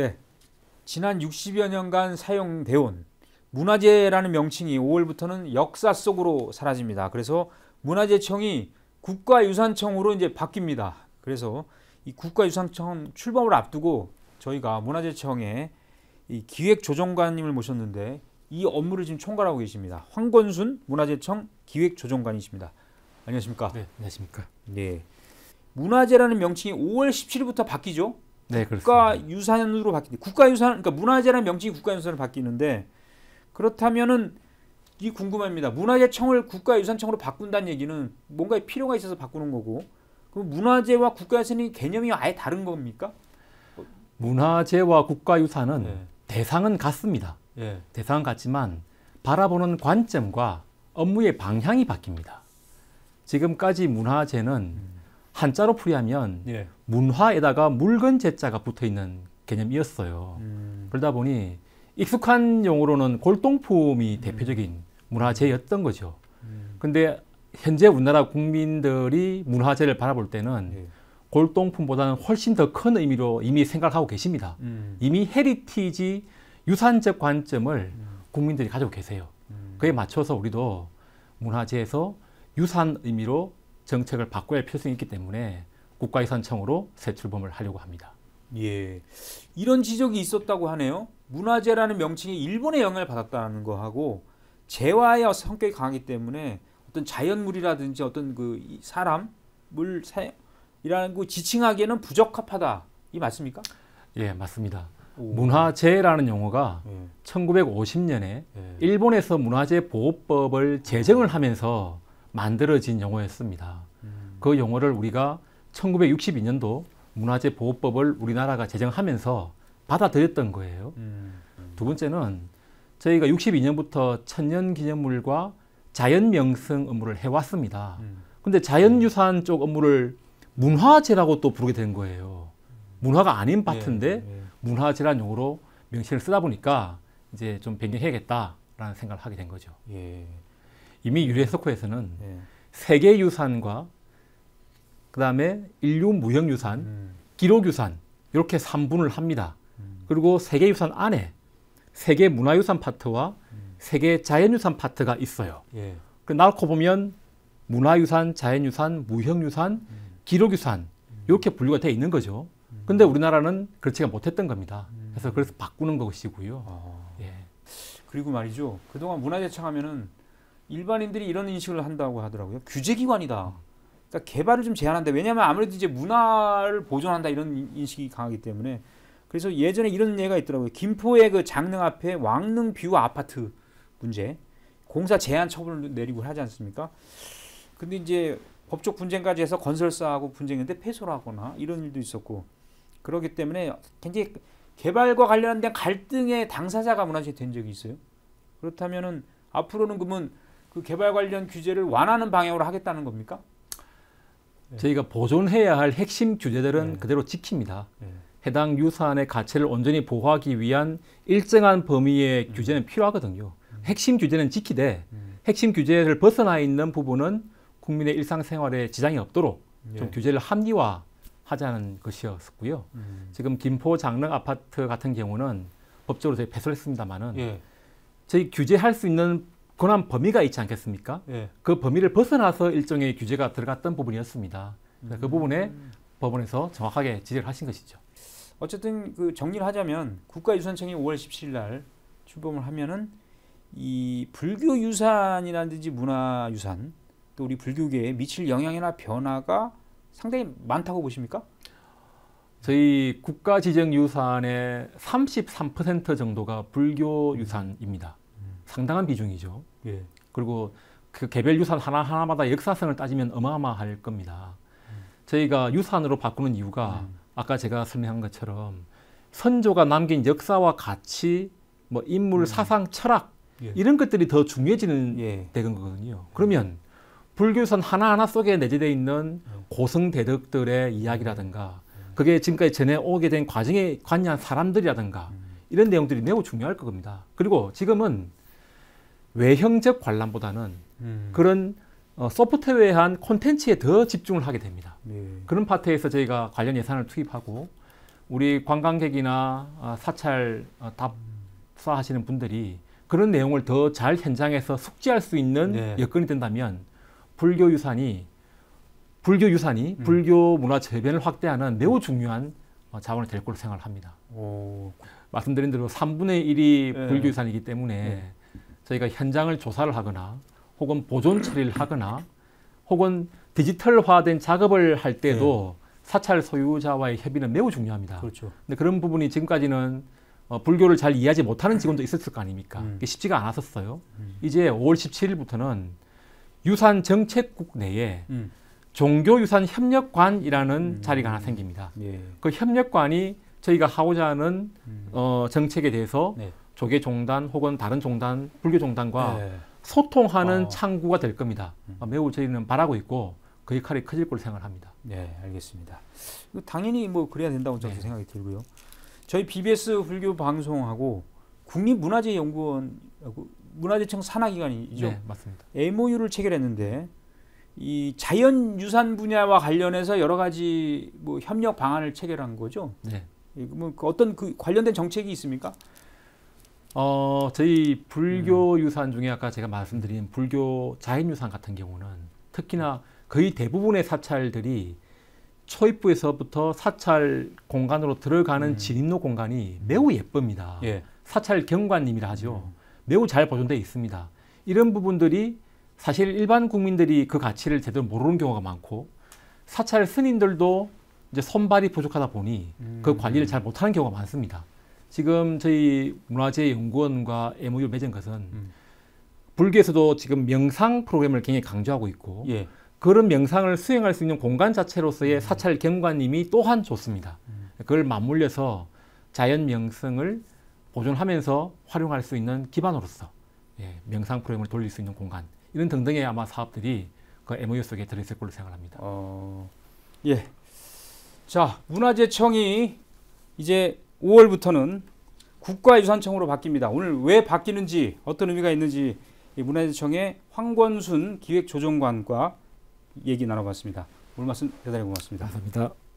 네. 지난 60여 년간 사용되어온 문화재라는 명칭이 5월부터는 역사 속으로 사라집니다. 그래서 문화재청이 국가유산청으로 이제 바뀝니다. 그래서 이 국가유산청 출범을 앞두고 저희가 문화재청에 이 기획조정관님을 모셨는데 이 업무를 지금 총괄하고 계십니다. 황권순 문화재청 기획조정관이십니다. 안녕하십니까? 네, 안녕하십니까? 네. 문화재라는 명칭이 5월 17일부터 바뀌죠? 네, 국가 유산으로 바뀐 국가 유산 그러니까 문화재란 명칭이 국가 유산으로 바뀌는데 그렇다면은 이 궁금합니다. 문화재청을 국가유산청으로 바꾼다는 얘기는 뭔가 필요가 있어서 바꾸는 거고 그럼 문화재와 국가유산이 개념이 아예 다른 겁니까? 문화재와 국가유산은 네. 대상은 같습니다. 네. 대상은 같지만 바라보는 관점과 업무의 방향이 바뀝니다. 지금까지 문화재는 음. 한자로 풀이하면 예. 문화에다가 묽은 제자가 붙어 있는 개념이었어요. 음. 그러다 보니 익숙한 용어로는 골동품이 음. 대표적인 문화재였던 거죠. 음. 근데 현재 우리나라 국민들이 문화재를 바라볼 때는 예. 골동품보다는 훨씬 더 큰 의미로 이미 생각하고 계십니다. 음. 이미 헤리티지 유산적 관점을 음. 국민들이 가지고 계세요. 음. 그에 맞춰서 우리도 문화재에서 유산 의미로 정책을 바꿔야 할 필요성이 있기 때문에 국가유산 청으로 새 출범을 하려고 합니다. 예, 이런 지적이 있었다고 하네요. 문화재라는 명칭이 일본의 영향을 받았다는 거하고 재화의 성격이 강하기 때문에 어떤 자연물이라든지 어떤 그 사람, 물, 이라는 그 지칭하기에는 부적합하다. 이 맞습니까? 예, 맞습니다. 문화재라는 용어가 예. 1950년에 예. 일본에서 문화재 보호법을 제정을 하면서 만들어진 용어였습니다. 음. 그 용어를 우리가 1962년도 문화재 보호법을 우리나라가 제정하면서 받아들였던 거예요. 음. 음. 두 번째는 저희가 62년부터 천연 기념물과 자연 명성 업무를 해왔습니다. 음. 근데 자연유산 쪽 업무를 문화재라고 또 부르게 된 거예요. 문화가 아닌 파트인데 예, 예. 문화재란 용어로 명칭을 쓰다 보니까 이제 좀 변경해야겠다라는 생각을 하게 된 거죠. 예. 이미 유네스코에서는 예. 세계 유산과 그다음에 인류 무형 유산, 음. 기록 유산 이렇게 3분을 합니다. 음. 그리고 세계 유산 안에 세계 문화 유산 파트와 음. 세계 자연 유산 파트가 있어요. 예. 그 나놓고 보면 문화 유산, 자연 유산, 무형 유산, 음. 기록 유산 음. 이렇게 분류가 되어 있는 거죠. 음. 근데 우리나라는 그렇지가 못했던 겁니다. 그래서 그래서 바꾸는 것이고요. 아. 예. 그리고 말이죠. 그동안 문화재청 하면은 일반인들이 이런 인식을 한다고 하더라고요. 규제기관이다. 그러니까 개발을 좀 제한한다. 왜냐하면 아무래도 이제 문화를 보존한다 이런 인식이 강하기 때문에 그래서 예전에 이런 예가 있더라고요. 김포의 그 장릉 앞에 왕릉 뷰 아파트 문제 공사 제한 처분을 내리고 하지 않습니까? 근데 이제 법적 분쟁까지 해서 건설사하고 분쟁했는데 폐소를 하거나 이런 일도 있었고 그렇기 때문에 굉장히 개발과 관련된 갈등의 당사자가 문화재 된 적이 있어요. 그렇다면은 앞으로는 그러면 그 개발 관련 규제를 완화하는 방향으로 하겠다는 겁니까? 네. 저희가 보존해야 할 핵심 규제들은 네. 그대로 지킵니다. 네. 해당 유사의 가치를 온전히 보호하기 위한 일정한 범위의 음. 규제는 필요하거든요. 음. 핵심 규제는 지키되 음. 핵심 규제를 벗어나 있는 부분은 국민의 일상생활에 지장이 없도록 예. 좀 규제를 합리화하자는 것이었고요. 음. 지금 김포 장릉 아파트 같은 경우는 법적으로 저희 배설했습니다마는 예. 저희 규제할 수 있는 권한 범위가 있지 않겠습니까? 예. 그 범위를 벗어나서 일종의 규제가 들어갔던 부분이었습니다. 음. 그 부분에 음. 법원에서 정확하게 지적을 하신 것이죠. 어쨌든 그 정리를 하자면 국가유산청이 5월 17일 날 출범을 하면은 이 불교 유산이라든지 문화 유산 또 우리 불교계에 미칠 영향이나 변화가 상당히 많다고 보십니까? 저희 국가 지정 유산의 33% 정도가 불교 유산입니다. 음. 상당한 비중이죠. 예. 그리고 그 개별 유산 하나 하나마다 역사성을 따지면 어마어마할 겁니다. 음. 저희가 유산으로 바꾸는 이유가 음. 아까 제가 설명한 것처럼 선조가 남긴 역사와 가치, 뭐 인물, 음. 사상, 철학 예. 이런 것들이 더 중요해지는 예. 되는 거거든요. 그러면 불교선 하나하나 속에 내재되어 있는 음. 고성 대덕들의 이야기라든가 음. 그게 지금까지 전해오게 된 과정에 관여한 사람들이라든가 음. 이런 내용들이 매우 중요할 겁니다. 그리고 지금은 외형적 관람보다는 음. 그런 어, 소프트웨어한 콘텐츠에 더 집중을 하게 됩니다. 네. 그런 파트에서 저희가 관련 예산을 투입하고 우리 관광객이나 어, 사찰 어, 답사하시는 분들이 그런 내용을 더 잘 현장에서 숙지할 수 있는 네. 여건이 된다면 불교 유산이 불교 유산이 음. 불교 문화 재변을 확대하는 매우 중요한 어, 자원이 될 걸로 생각 합니다. 오. 말씀드린 대로 3분의 1이 네. 불교 유산이기 때문에 네. 저희가 현장을 조사를 하거나 혹은 보존 처리를 하거나 혹은 디지털화된 작업을 할 때도 네. 사찰 소유자와의 협의는 매우 중요합니다. 그렇죠. 근데 그런 부분이 지금까지는 어, 불교를 잘 이해하지 못하는 네. 직원도 있었을 거 아닙니까? 음. 쉽지가 않았었어요. 음. 이제 5월 17일부터는 유산 정책국 내에 음. 종교유산 협력관이라는 음. 자리가 하나 생깁니다. 예. 그 협력관이 저희가 하고자 하는 음. 어, 정책에 대해서 네. 조계 종단 혹은 다른 종단, 불교 종단과 네. 소통하는 어. 창구가 될 겁니다. 음. 어, 매우 저희는 바라고 있고 그 역할이 커질 걸로 생각합니다. 네, 알겠습니다. 당연히 뭐 그래야 된다고 저도 네. 생각이 들고요. 저희 BBS 불교 방송하고 국립문화재연구원 문화재청 산하기관이죠. 네, 맞습니다. MOU를 체결했는데 이 자연유산 분야와 관련해서 여러 가지 뭐 협력 방안을 체결한 거죠. 네. 예, 뭐 그 어떤 그 관련된 정책이 있습니까? 어, 저희 불교 음. 유산 중에 아까 제가 말씀드린 불교 자연 유산 같은 경우는 특히나 거의 대부분의 사찰들이 초입부에서부터 사찰 공간으로 들어가는 음. 진입로 공간이 매우 음. 예쁩니다. 예. 사찰 경관님이라 하죠. 음. 매우 잘 보존되어 있습니다. 이런 부분들이 사실 일반 국민들이 그 가치를 제대로 모르는 경우가 많고 사찰 스님들도 이제 손발이 부족하다 보니 그 관리를 음. 잘 못하는 경우가 많습니다. 지금 저희 문화재연구원과 MOU 맺은 것은 음. 불교에서도 지금 명상 프로그램을 굉장히 강조하고 있고 예. 그런 명상을 수행할 수 있는 공간 자체로서의 음. 사찰 경관님이 또한 좋습니다. 음. 그걸 맞물려서 자연 명성을 보존하면서 활용할 수 있는 기반으로서 예, 명상 프로그램을 돌릴 수 있는 공간 이런 등등의 아마 사업들이 그 MOU 속에 들어있을 걸로 생각합니다. 어, 예. 자 문화재청이 이제 5월부터는 국가유산청으로 바뀝니다. 오늘 왜 바뀌는지 어떤 의미가 있는지 문화재청의 황권순 기획조정관과 얘기 나눠봤습니다. 오늘 말씀 대단히 고맙습니다. 감사합니다.